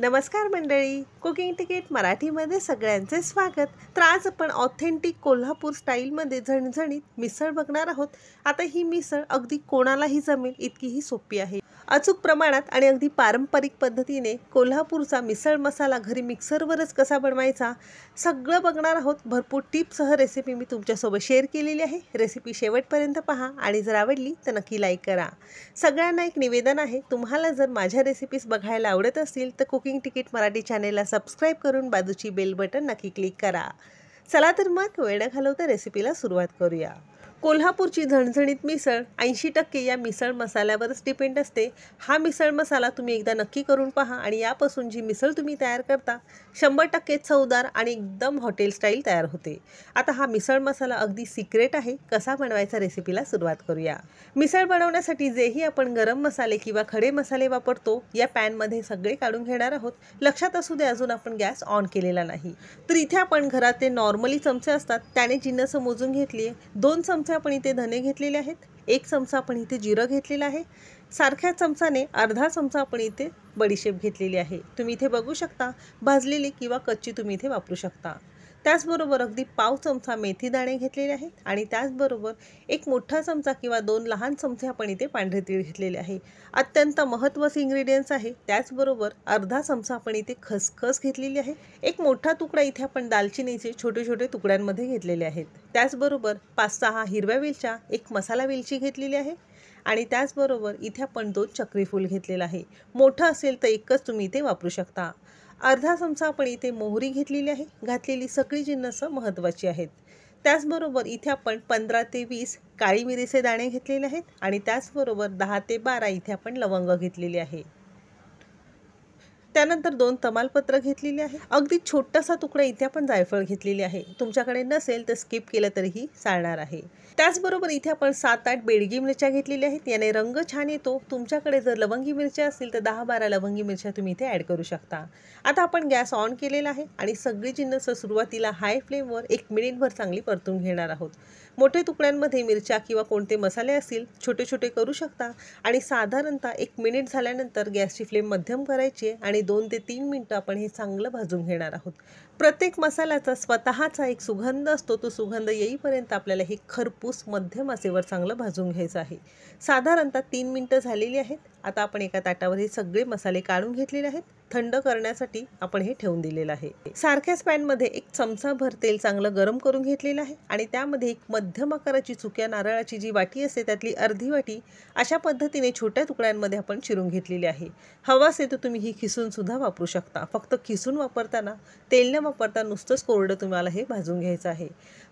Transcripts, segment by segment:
नमस्कार मंडळी cooking ticket मराठीमध्ये सगळ्यांचे स्वागत तर आज आपण ऑथेंटिक कोल्हापूर स्टाईलमध्ये झणझणीत मिसळ बघणार आहोत आता ही मिसळ अगदी कोणालाही जमेल इतकी ही सोपी आहे अचूक प्रमाणात आणि अगदी पारंपरिक पद्धतीने कोल्हापूरचा मिसळ मसाला घरी मिक्सरवरच कसा बनवायचा सगळं बघणार आहोत भरपूर टिप्ससह रेसिपी मी तुमच्यासोबत शेअर केलेली आहे रेसिपी शेवटपर्यंत पहा आणि जर आवडली तर नक्की लाईक करा सगळ्यांना एक निवेदन आहे तुम्हाला जर माझ्या रेसिपीज बघायला आवडत असतील तर कुकिंग बुकिंग तिकीट मराठी चॅनेलला सबस्क्राईब करून बाजूची बेल बटन नक्की क्लिक करा चला तर मग वेळ घालवता रेसिपीला सुरुवात करूया कोल्हापूरची झणझणीत मिसळ ऐंशी टक्के या मिसळ मसाल्यावरच डिपेंड असते हा मिसळ मसाला तुम्ही एकदा नक्की करून पहा आणि यापासून जी मिसळ तुम्ही तयार करता शंभर टक्के चवदार आणि एकदम हॉटेल स्टाईल तयार होते आता हा मिसळ मसाला अगदी सिक्रेट आहे कसा बनवायचा रेसिपीला सुरुवात करूया मिसळ बनवण्यासाठी जेही आपण गरम मसाले किंवा खडे मसाले वापरतो या पॅनमध्ये सगळे काढून घेणार आहोत लक्षात असू दे अजून आपण गॅस ऑन केलेला नाही तर इथे आपण घरात ते नॉर्मली चमचे असतात त्याने जिन्नस मोजून घेतली दोन चमचे चमचे आपण इथे धने घेतलेले आहेत एक चमचा आपण इथे जिरं घेतलेलं आहे सारख्या चमचाने अर्धा चमचा आपण इथे बडीशेप घेतलेली आहे तुम्ही इथे बघू शकता भाजलेली किंवा कच्ची तुम्ही इथे वापरू शकता त्याचबरोबर अगदी पाव चमचा मेथी दाणे घेतलेले आहेत आणि त्याचबरोबर एक मोठा चमचा किंवा दोन लहान चमचे आपण इथे पांढरे तीळ घेतलेले आहे अत्यंत महत्त्वाचे इंग्रेडियंट्स आहे त्याचबरोबर अर्धा चमचा आपण इथे खसखस घेतलेली आहे एक मोठा तुकडा इथे आपण दालचिनीचे छोटे छोटे तुकड्यांमध्ये घेतलेले आहेत त्याचबरोबर पाच सहा हिरव्या वेलच्या एक मसाला वेलची घेतलेली आहे आणि त्याचबरोबर इथे आपण दोन चक्रीफूल घेतलेलं आहे मोठं असेल तर एकच तुम्ही इथे वापरू शकता अर्धा चमचा आपण इथे मोहरी घेतलेली आहे घातलेली सगळी जिन्नसं महत्त्वाची आहेत त्याचबरोबर इथे आपण पंधरा ते वीस काळी मिरीचे दाणे घेतलेले आहेत आणि त्याचबरोबर दहा ते बारा इथे आपण लवंग घेतलेली आहे त्यानंतर दोन तमालपत्र घेतलेली आहे अगदी छोटासा तुकडा इथे आपण जायफळ घेतलेली आहे तुमच्याकडे नसेल तर स्किप केलं तरीही चालणार आहे त्याचबरोबर इथे आपण सात आठ बेडगी मिरच्या घेतलेल्या आहेत याने रंग छान येतो तुमच्याकडे जर लवंगी मिरच्या असतील तर दहा बारा लवंगी मिरच्या तुम्ही इथे ॲड करू शकता आता आपण गॅस ऑन केलेला आहे आणि सगळी जिन्नस सुरुवातीला हाय फ्लेमवर एक मिनिटभर चांगली परतून घेणार आहोत मोठे तुकड्यांमध्ये मिरच्या किंवा कोणते मसाले असतील छोटे छोटे करू शकता आणि साधारणतः एक मिनिट झाल्यानंतर गॅसची फ्लेम मध्यम करायची आणि आणि दोन ते तीन मिनटं आपण हे चांगलं भाजून घेणार आहोत प्रत्येक मसाल्याचा स्वतःचा एक सुगंध असतो तो सुगंध येईपर्यंत आपल्याला हे खरपूस मध्यम असेवर चांगलं भाजून घ्यायचं आहे साधारणतः तीन मिनटं झालेली आहेत आता आपण एका ताटावर हे सगळे मसाले काढून घेतलेले आहेत थंड करण्यासाठी आपण हे ठेवून दिलेलं आहे सारख्याच पॅनमध्ये एक चमचाभर तेल चांगलं गरम करून घेतलेलं आहे आणि त्यामध्ये एक मध्यम आकाराची चुक्या नारळाची जी वाटी असते त्यातली अर्धी वाटी अशा पद्धतीने छोट्या तुकड्यांमध्ये आपण चिरून घेतलेली आहे हवा असेल तर तुम्ही ही खिसूनसुद्धा वापरू शकता फक्त खिसून वापरताना तेल वापरता नुसतंच कोरडं तुम्हाला हे भाजून घ्यायचं आहे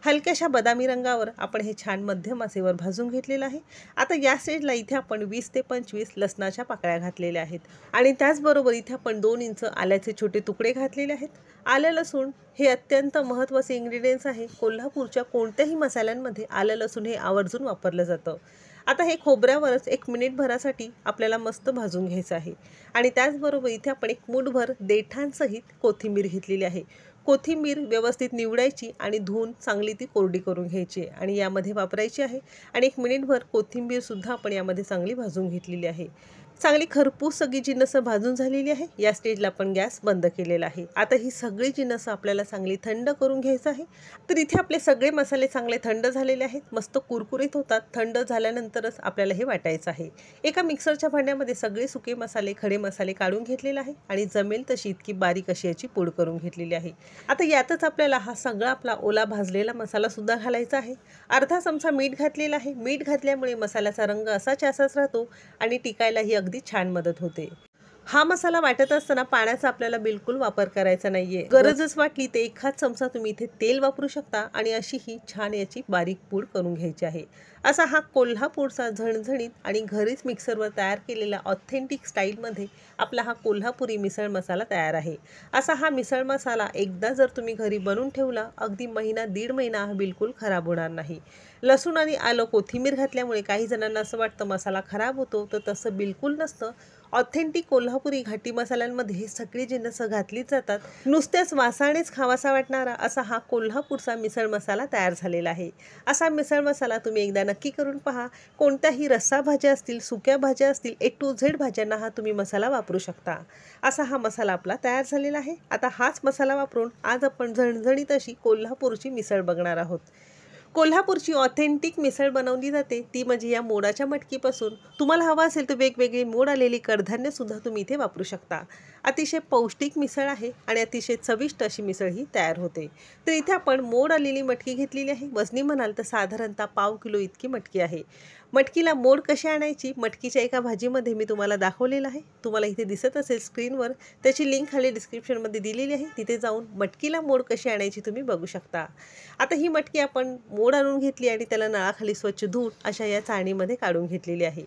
हलक्याशा बदामी रंगावर आपण हे छान मध्यम आसेवर भाजून घेतलेलं आहे आता या स्टेजला इथे आपण वीस ते पंचवीस लसणाच्या पाकळ्या घातलेल्या आहेत आणि त्याचबरोबर इथे आपण दोन इंच आल्याचे छोटे तुकडे घातलेले आहेत आलं लसूण हे अत्यंत महत्त्वाचे इंग्रेडियंट्स आहे कोल्हापूरच्या कोणत्याही मसाल्यांमध्ये आलं लसूण हे आवर्जून वापरलं जातं आता हे खोबऱ्यावरच एक मिनिटभरासाठी आपल्याला मस्त भाजून घ्यायचं आहे आणि त्याचबरोबर इथे आपण एक मूठभर देठांसहित कोथिंबीर घेतलेली आहे कोथिंबीर व्यवस्थित निवडायची आणि धुवून चांगली ती कोरडी करून घ्यायची आहे आणि यामध्ये वापरायची आहे आणि एक मिनिटभर कोथिंबीरसुद्धा आपण यामध्ये चांगली भाजून घेतलेली आहे चांगली खरपूस सगळी जिन्नसं भाजून झालेली आहे या स्टेजला आपण गॅस बंद केलेला आहे आता ही सगळी जिन्नसं आपल्याला चांगली थंड करून घ्यायचं आहे तर इथे आपले सगळे मसाले चांगले थंड झालेले आहेत मस्त कुरकुरीत होतात थंड झाल्यानंतरच आपल्याला हे वाटायचं आहे एका मिक्सरच्या भांड्यामध्ये सगळे सुके मसाले खडे मसाले काढून घेतलेले आहे आणि जमेल तशी इतकी बारीक अशी याची पूड करून घेतलेली आहे आता यातच आपल्याला हा सगळा आपला ओला भाजलेला मसालासुद्धा घालायचा आहे अर्धा चमचा मीठ घातलेला आहे मीठ घातल्यामुळे मसाल्याचा रंग असाच असाच राहतो आणि टिकायलाही अगदी छान मदत होते हा मसाला वाटत असताना पाण्याचा आपल्याला बिलकुल वापर करायचा नाहीये गरजच वाटली तर एखाद चमचा तुम्ही इथे तेल वापरू शकता आणि अशी ही छान याची बारीक पूड करून घ्यायची आहे असा हा कोल्हापूरचा झणझणीत आणि घरीच मिक्सरवर तयार केलेला ऑथेंटिक स्टाईलमध्ये आपला हा कोल्हापुरी मिसळ मसाला तयार आहे असा हा मिसळ मसाला एकदा जर तुम्ही घरी बनवून ठेवला अगदी महिना दीड महिना हा बिलकुल खराब होणार नाही लसूण आणि आलं कोथिंबीर घातल्यामुळे काही जणांना असं वाटतं मसाला खराब होतो तर तसं बिलकुल नसतं ऑथेंटिक कोल्हापुरी घाटी मसाल्यांमध्ये सगळी जिन्नस घातलीच जातात नुसत्याच वासानेच खावासा वाटणारा असा हा कोल्हापूरचा मिसळ मसाला तयार झालेला आहे असा मिसळ मसाला तुम्ही एकदा नक्की करून पहा कोणत्याही रस्सा भाज्या असतील सुक्या भाज्या असतील ए टू झेड भाज्यांना हा तुम्ही मसाला वापरू शकता असा हा मसाला आपला तयार झालेला आहे आता हाच मसाला वापरून आज आपण झणझणीत अशी कोल्हापूरची मिसळ बघणार आहोत कोल्हापूरची ऑथेंटिक मिसळ बनवली जाते ती म्हणजे या मोडाच्या मटकीपासून तुम्हाला हवा असेल तर वेगवेगळी मोड आलेली कडधान्यसुद्धा तुम्ही इथे वापरू शकता अतिशय पौष्टिक मिसळ आहे आणि अतिशय चविष्ट अशी मिसळ ही तयार होते तर इथे आपण मोड आलेली मटकी घेतलेली आहे वजनी म्हणाल तर साधारणतः पाव किलो इतकी मटकी आहे मटकीला मोड कशी आणायची मटकीच्या एका भाजीमध्ये मी तुम्हाला दाखवलेलं आहे तुम्हाला इथे दिसत असेल स्क्रीनवर त्याची लिंक खाली डिस्क्रिप्शनमध्ये दिलेली आहे तिथे जाऊन मटकीला मोड कशी आणायची तुम्ही बघू शकता आता ही मटकी आपण मोड आणून घेतली आणि त्याला नळाखाली स्वच्छ धूळ अशा या चाळणीमध्ये काढून घेतलेली आहे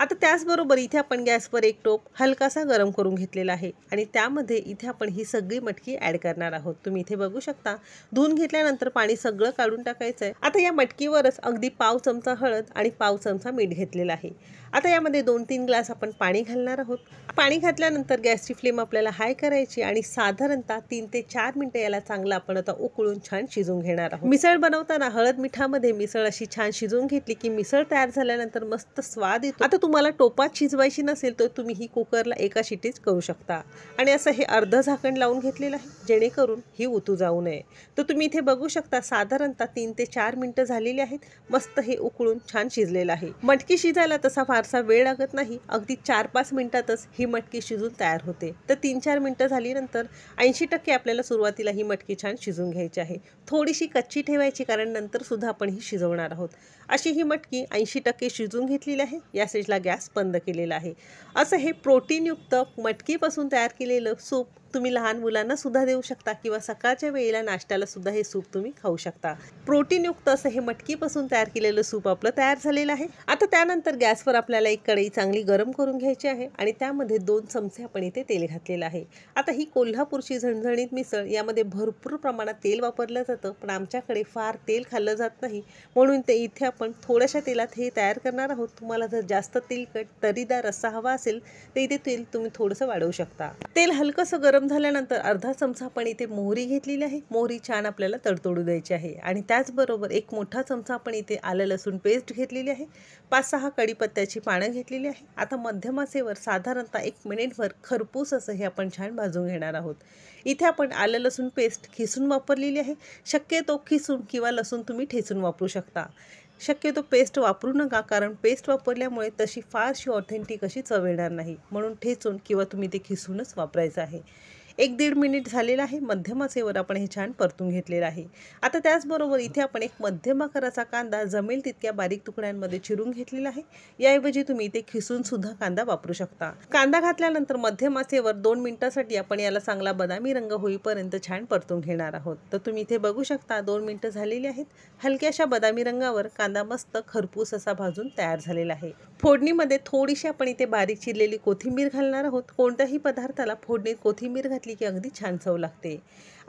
आता त्याचबरोबर इथे आपण गॅसवर एक टोप हलकासा गरम करून घेतलेला आहे आणि त्यामध्ये इथे आपण ही सगळी मटकी ॲड करणार आहोत तुम्ही इथे बघू शकता धुवून घेतल्यानंतर पाणी सगळं काढून टाकायचं आहे आता या मटकीवरच अगदी पाव चमचा हळद आणि पाव चमचा मीठ घेतलेला आहे आता यामध्ये दोन तीन ग्लास आपण पाणी घालणार आहोत पाणी घातल्यानंतर गॅसची फ्लेम आपल्याला हाय करायची आणि साधारणतः तीन ते चार मिनटं याला चांगलं आपण आता उकळून छान शिजून घेणार आहोत मिसळ बनवताना हळद मिठामध्ये मिसळ अशी छान शिजवून घेतली की मिसळ तयार झाल्यानंतर मस्त स्वाद येतो आता तुम्हाला टोपात शिजवायची नसेल तर तुम्ही ही कुकरला एका शिटीच करू शकता आणि असं हे अर्ध झाकण लावून घेतलेलं आहे जेणेकरून ही उतू जाऊ नये तर तुम्ही इथे बघू शकता साधारणतः तीन ते चार मिनटं झालेली आहेत मस्त हे उकळून छान शिजलेलं आहे मटकी शिजायला तसा फारसा वेळ लागत नाही अगदी चार पाच मिनिटातच ही मटकी शिजून तयार होते तर तीन चार मिनटं झालीनंतर ऐंशी टक्के आपल्याला सुरुवातीला ही मटकी छान शिजून घ्यायची आहे थोडीशी कच्ची ठेवायची कारण नंतर सुद्धा आपण ही शिजवणार आहोत अशी ही मटकी ऐंशी टक्के शिजून घेतलेली आहे या स्टेजला गॅस बंद केलेला आहे असं हे प्रोटीनयुक्त मटकीपासून तयार केलेलं सूप तुम्ही लहान मुलांना सुद्धा देऊ शकता किंवा सकाळच्या वेळेला नाश्त्याला सुद्धा हे सूप तुम्ही खाऊ शकता प्रोटीनयुक्त असं हे मटकीपासून तयार केलेलं सूप आपलं तयार झालेलं आहे आता त्यानंतर गॅसवर आपल्याला एक कढई चांगली गरम करून घ्यायची आहे आणि त्यामध्ये दोन चमचे आपण इथे तेल घातलेलं आहे आता ही कोल्हापूरची झणझणीत मिसळ यामध्ये भरपूर प्रमाणात तेल वापरलं जातं पण आमच्याकडे फार तेल खाल्लं जात नाही म्हणून ते इथे आपण थोड्याशा तेलात हे तयार करणार आहोत तुम्हाला जर जास्त तेलकट तरीदार असा हवा असेल तर इथे तेल तुम्ही थोडंसं वाढवू शकता तेल हलकंसं गरम गरम झाल्यानंतर अर्धा चमचा आपण इथे मोहरी घेतलेली आहे मोहरी छान आपल्याला तडतोडू द्यायची आहे आणि त्याचबरोबर एक मोठा चमचा आपण इथे आलं लसूण पेस्ट घेतलेली आहे पाच सहा कडीपत्त्याची पानं घेतलेली आहे आता मध्यम आचेवर साधारणतः एक मिनिटभर खरपूस असं हे आपण छान भाजून घेणार आहोत इथे आपण आलं लसूण पेस्ट खिसून वापरलेली आहे शक्यतो खिसून किंवा लसूण तुम्ही ठेचून वापरू शकता शक्यतो पेस्ट वापरू नका कारण पेस्ट वापरल्यामुळे तशी फारशी ऑथेंटिक अशी चव येणार नाही म्हणून ठेचून किंवा तुम्ही ते खिसूनच वापरायचं आहे एक दीड मिनिट झालेला आहे मध्यम आपण हे छान परतून घेतलेलं आहे आता त्याचबरोबर इथे आपण एक मध्यम आकाराचा कांदा जमेल तितक्या बारीक तुकड्यांमध्ये चिरून घेतलेला आहे याऐवजी तुम्ही इथे खिसून सुद्धा कांदा वापरू शकता कांदा घातल्यानंतर मध्यम आचेवर दोन मिनिटासाठी आपण याला चांगला बदामी रंग होईपर्यंत छान परतून घेणार आहोत तर तुम्ही इथे बघू शकता दोन मिनिटं झालेली आहेत हलक्याशा बदामी रंगावर कांदा मस्त खरपूस असा भाजून तयार झालेला आहे फोडणीमध्ये थोडीशी आपण इथे बारीक चिरलेली कोथिंबीर घालणार आहोत कोणत्याही पदार्थाला फोडणीत कोथिंबीर घातली घातली की अगदी छान चव लागते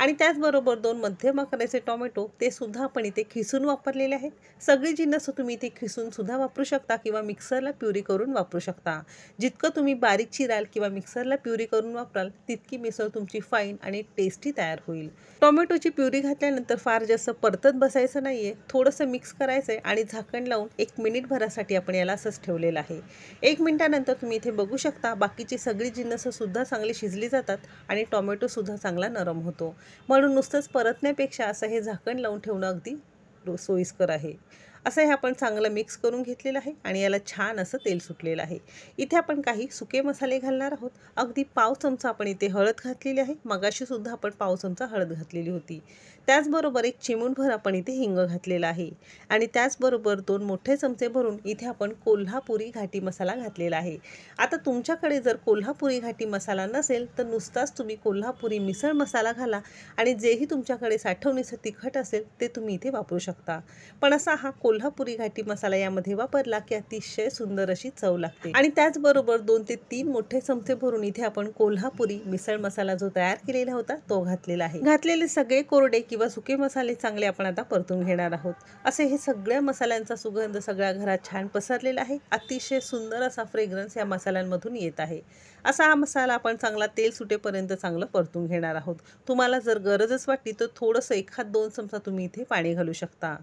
आणि त्याचबरोबर दोन मध्यम आकाराचे टोमॅटो ते सुद्धा आपण इथे खिसून वापरलेले आहेत सगळी जिन्नस तुम्ही इथे सुद्धा वापरू शकता किंवा मिक्सरला प्युरी करून वापरू शकता जितकं तुम्ही बारीक चिराल किंवा मिक्सरला प्युरी करून वापराल तितकी मिसळ तुमची फाईन आणि टेस्टी तयार होईल टोमॅटोची प्युरी घातल्यानंतर फार जास्त परतत बसायचं नाही आहे थोडंसं मिक्स करायचं आहे आणि झाकण लावून एक मिनिटभरासाठी आपण याला असंच ठेवलेलं आहे एक मिनिटानंतर तुम्ही इथे बघू शकता बाकीची सगळी सुद्धा चांगली शिजली जातात आणि टॉमॅटोसुद्धा चांगला नरम होतो म्हणून नुसतंच परतण्यापेक्षा असं हे झाकण लावून ठेवणं अगदी सोयीस्कर आहे असं हे आपण चांगलं मिक्स करून घेतलेलं आहे आणि याला छान असं तेल सुटलेलं आहे इथे आपण काही सुके मसाले घालणार आहोत अगदी पाव चमचा आपण इथे हळद घातलेली आहे मगाशीसुद्धा आपण पाव चमचा हळद घातलेली होती त्याचबरोबर एक चिमूनभर आपण इथे हिंग घातलेला आहे आणि त्याचबरोबर दोन मोठे चमचे भरून इथे आपण कोल्हापुरी घाटी मसाला घातलेला आहे आता तुमच्याकडे जर कोल्हापुरी घाटी मसाला नसेल तर नुसताच तुम्ही कोल्हापुरी मिसळ मसाला घाला आणि जेही तुमच्याकडे साठवणीचं तिखट असेल ते तुम्ही इथे वापरू शकता पण असा हा कोल्हापुरी घाटी मसाला यामध्ये वापरला की अतिशय सुंदर अशी चव लागते आणि त्याचबरोबर दोन ते तीन मोठे चमचे भरून इथे आपण कोल्हापुरी मिसळ मसाला जो तयार केलेला होता तो घातलेला आहे घातलेले सगळे कोरडे किंवा सुके मसाले चांगले आपण आता परतून घेणार आहोत असे हे सगळ्या मसाल्यांचा सुगंध सगळ्या घरात छान पसरलेला आहे अतिशय सुंदर असा फ्रेग्रन्स या मसाल्यांमधून येत आहे असा हा मसाला आपण चांगला तेल सुटेपर्यंत चांगलं परतून घेणार आहोत तुम्हाला जर गरजच वाटली तर थोडंसं एखाद दोन चमचा तुम्ही इथे पाणी घालू शकता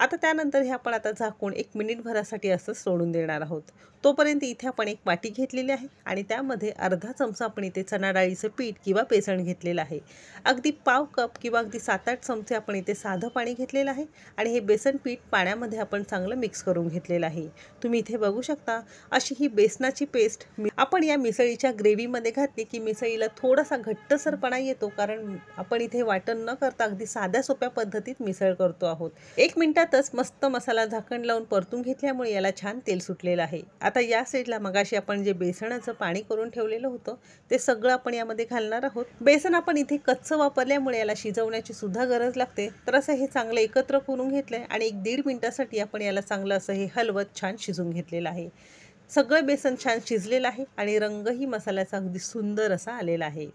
आता त्यानंतर हे आपण आता झाकून एक मिनिटभरासाठी असं सोडून देणार आहोत तोपर्यंत इथे आपण एक वाटी घेतलेली आहे आणि त्यामध्ये अर्धा चमचा आपण इथे चणा डाळीचं पीठ किंवा बेसन घेतलेलं आहे अगदी पाव कप किंवा अगदी सात आठ चमचे आपण इथे साधं पाणी घेतलेलं आहे आणि हे बेसन पीठ पाण्यामध्ये आपण चांगलं मिक्स करून घेतलेलं आहे तुम्ही इथे बघू शकता अशी ही बेसनाची पेस्ट आपण या मिसळीच्या ग्रेव्हीमध्ये घातली की मिसळीला थोडासा घट्टसरपणा येतो कारण आपण इथे वाटण न करता अगदी साध्या सोप्या पद्धतीत मिसळ करतो आहोत एक मिनिटात तेलातच मस्त मसाला झाकण लावून परतून घेतल्यामुळे याला छान तेल सुटलेलं आहे आता या साईडला मगाशी आपण जे बेसनाचं पाणी करून ठेवलेलं होतं ते सगळं आपण यामध्ये घालणार आहोत बेसन आपण इथे कच्चं वापरल्यामुळे याला शिजवण्याची सुद्धा गरज लागते तर असं हे चांगलं एकत्र करून घेतलं आणि एक दीड मिनटासाठी आपण याला चांगलं असं हे हलवत छान शिजून घेतलेलं आहे सगळं बेसन छान शिजलेलं आहे आणि रंगही मसाल्याचा अगदी सुंदर असा आलेला आहे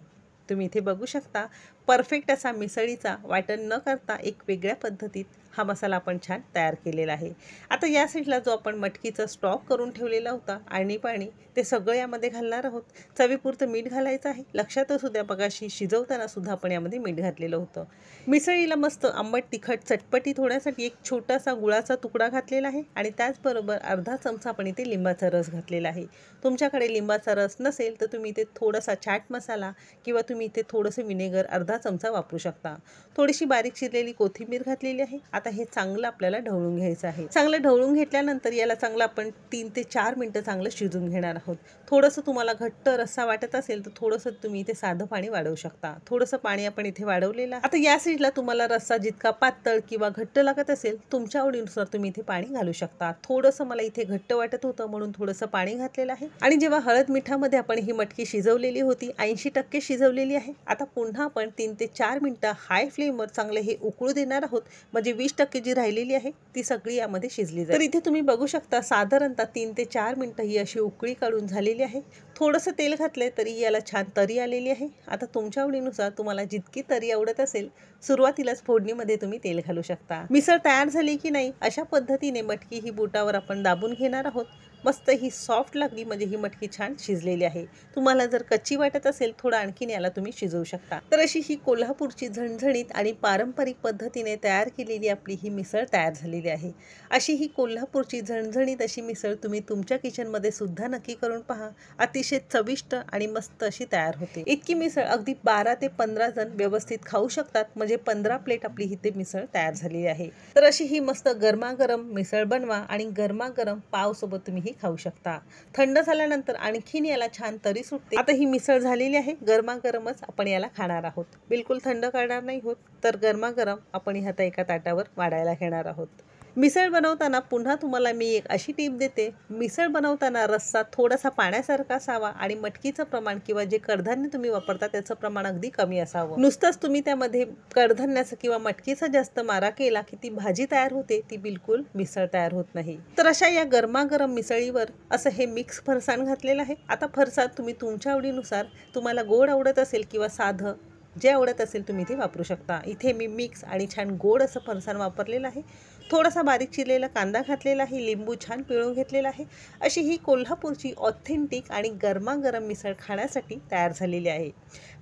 तुम्ही इथे बघू शकता परफेक्ट असा मिसळीचा वाटण न करता एक वेगळ्या पद्धतीत हा मसाला आपण छान तयार केलेला आहे आता या साईडला जो आपण मटकीचा स्टॉक करून ठेवलेला होता आणि पाणी ते सगळं यामध्ये घालणार आहोत चवीपुरतं मीठ घालायचं आहे लक्षात असू द्या बघाशी शिजवताना सुद्धा आपण यामध्ये मीठ घातलेलं होतं मिसळीला मस्त आंबट तिखट चटपटीत होण्यासाठी एक छोटासा गुळाचा तुकडा घातलेला आहे आणि त्याचबरोबर अर्धा चमचा आपण इथे लिंबाचा रस घातलेला आहे तुमच्याकडे लिंबाचा रस नसेल तर तुम्ही इथे थोडासा चाट मसाला किंवा तुम्ही इथे थोडंसं विनेगर अर्धा चमचा वापरू शकता थोडीशी बारीक चिरलेली कोथिंबीर घातलेली आहे आता हे चांगलं आपल्याला ढवळून घ्यायचं आहे चांगलं ढवळून घेतल्यानंतर याला चांगलं आपण तीन ते चार मिनटं चांगलं शिजून घेणार आहोत थोडंसं तुम्हाला घट्ट रस्सा वाटत असेल तर थोडंसं तुम्ही इथे साधं पाणी वाढवू शकता थोडंसं पाणी आपण इथे वाढवलेलं आता या साईडला तुम्हाला रस्सा जितका पातळ किंवा घट्ट लागत असेल तुमच्या आवडीनुसार तुम्ही इथे पाणी घालू शकता थोडंसं मला इथे घट्ट वाटत होतं म्हणून थोडंसं पाणी घातलेलं आहे आणि जेव्हा हळद मिठामध्ये आपण ही मटकी शिजवलेली होती ऐंशी टक्के शिजवलेली आहे आता पुन्हा आपण तीन ते चार मिनटं हाय फ्लेमवर चांगले हे उकळू देणार आहोत म्हणजे वीस टक्के जी राहिलेली आहे ती सगळी यामध्ये शिजली जाईल तर इथे तुम्ही बघू शकता साधारणतः तीन ते चार मिनटं ही अशी उकळी काढून झालेली आहे थोडंसं तेल घातलं तरी याला छान तरी आलेली आहे आता तुमच्या आवडीनुसार तुम्हाला जितकी तरी आवडत असेल सुरुवातीलाच फोडणीमध्ये तुम्ही तेल घालू शकता मिसळ तयार झाली की नाही अशा पद्धतीने मटकी ही बोटावर आपण दाबून घेणार आहोत मस्त ही सॉफ्ट लागली म्हणजे ही मटकी छान शिजलेली आहे तुम्हाला जर कच्ची वाटत असेल थोडं आणखीन याला तुम्ही शिजवू शकता तर अशी ही कोल्हापूरची झणझणीत आणि पारंपरिक पद्धतीने तयार केलेली आपली ही मिसळ तयार झालेली आहे अशी ही कोल्हापूरची झणझणीत अशी मिसळ तुम्ही तुमच्या किचनमध्ये सुद्धा नक्की करून पहा अतिशय चविष्ट आणि मस्त अशी तयार होते इतकी मिसळ अगदी बारा ते पंधरा जण व्यवस्थित खाऊ शकतात म्हणजे पंधरा प्लेट आपली ही ते मिसळ तयार झालेली आहे तर अशी ही मस्त गरमागरम मिसळ बनवा आणि गरमागरम पावसोबत तुम्ही खाऊ शकता थंड झाल्यानंतर आणखीन याला छान तरी सुटते आता ही मिसळ झालेली आहे गरमागरमच आपण याला खाणार आहोत बिलकुल थंड करणार नाही होत तर गरमागरम आपण ह्या एका ताटावर वाढायला घेणार आहोत मिसळ बनवताना पुन्हा तुम्हाला मी एक अशी टीप देते मिसळ बनवताना रस्सा थोडासा पाण्यासारखा असावा आणि मटकीचं प्रमाण किंवा जे कडधान्य तुम्ही वापरता त्याचं प्रमाण अगदी कमी असावं नुसतंच तुम्ही त्यामध्ये कडधान्याचं किंवा मटकीचा जास्त मारा केला की ती भाजी तयार होते ती बिलकुल मिसळ तयार होत नाही तर अशा या गरमागरम मिसळीवर असं हे मिक्स फरसाण घातलेलं आहे आता फरसाण तुम्ही तुमच्या आवडीनुसार तुम्हाला गोड आवडत असेल किंवा साधं जे आवडत असेल तुम्ही ते वापरू शकता इथे मी मिक्स आणि छान गोड असं फरसाण वापरलेलं आहे थोडासा बारीक चिरलेला कांदा घातलेला आहे लिंबू छान पिळून घेतलेला आहे अशी ही कोल्हापूरची ऑथेंटिक आणि गरमागरम मिसळ खाण्यासाठी तयार झालेली आहे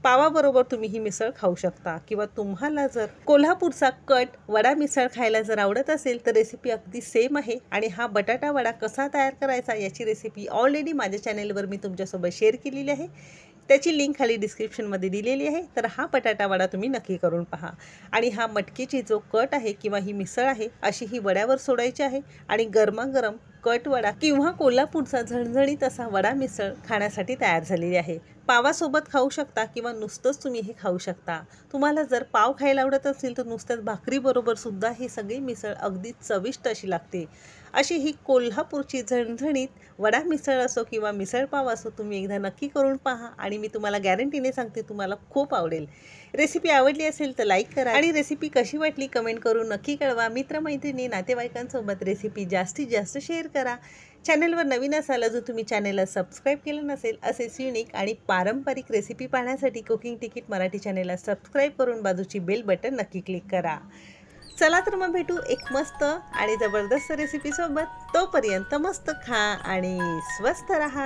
पावाबरोबर तुम्ही ही मिसळ खाऊ शकता किंवा तुम्हाला जर कोल्हापूरचा कट वडा मिसळ खायला जर आवडत असेल तर रेसिपी अगदी सेम आहे आणि हा बटाटा वडा कसा तयार करायचा याची रेसिपी ऑलरेडी माझ्या चॅनेलवर मी तुमच्यासोबत शेअर केलेली आहे त्याची लिंक खाली डिस्क्रिप्शनमध्ये दिलेली आहे तर हा बटाटा वडा तुम्ही नक्की करून पहा आणि हा मटकीची जो कट आहे किंवा ही मिसळ आहे अशी ही वड्यावर सोडायची आहे आणि गरमागरम कट वडा किंवा कोल्हापूरचा झणझणीत असा वडा मिसळ खाण्यासाठी तयार झालेली आहे पावासोबत खाऊ शकता किंवा नुसतंच तुम्ही हे खाऊ शकता तुम्हाला जर पाव खायला आवडत असेल तर नुसत्याच भाकरीबरोबरसुद्धा सुद्धा ही सगळी मिसळ अगदी चविष्ट अशी लागते अशी ही कोल्हापूरची झणझणीत वडा मिसळ असो किंवा मिसळपाव असो तुम्ही एकदा नक्की करून पहा आणि मी तुम्हाला गॅरंटीने सांगते तुम्हाला खूप आवडेल रेसिपी आवडली असेल तर लाईक करा आणि रेसिपी कशी वाटली कमेंट करून नक्की कळवा मित्रमैत्रिणी नातेवाईकांसोबत रेसिपी जास्तीत जास्त शेअर करा चॅनलवर नवीन असाल जो तुम्ही चॅनलला सबस्क्राईब केलं नसेल असेच युनिक आणि पारंपरिक रेसिपी पाहण्यासाठी कुकिंग तिकीट मराठी चॅनलला सबस्क्राईब करून बाजूची बेल बटन नक्की क्लिक करा चला तर मग भेटू एक मस्त आणि जबरदस्त रेसिपीसोबत तोपर्यंत मस्त खा आणि स्वस्त रहा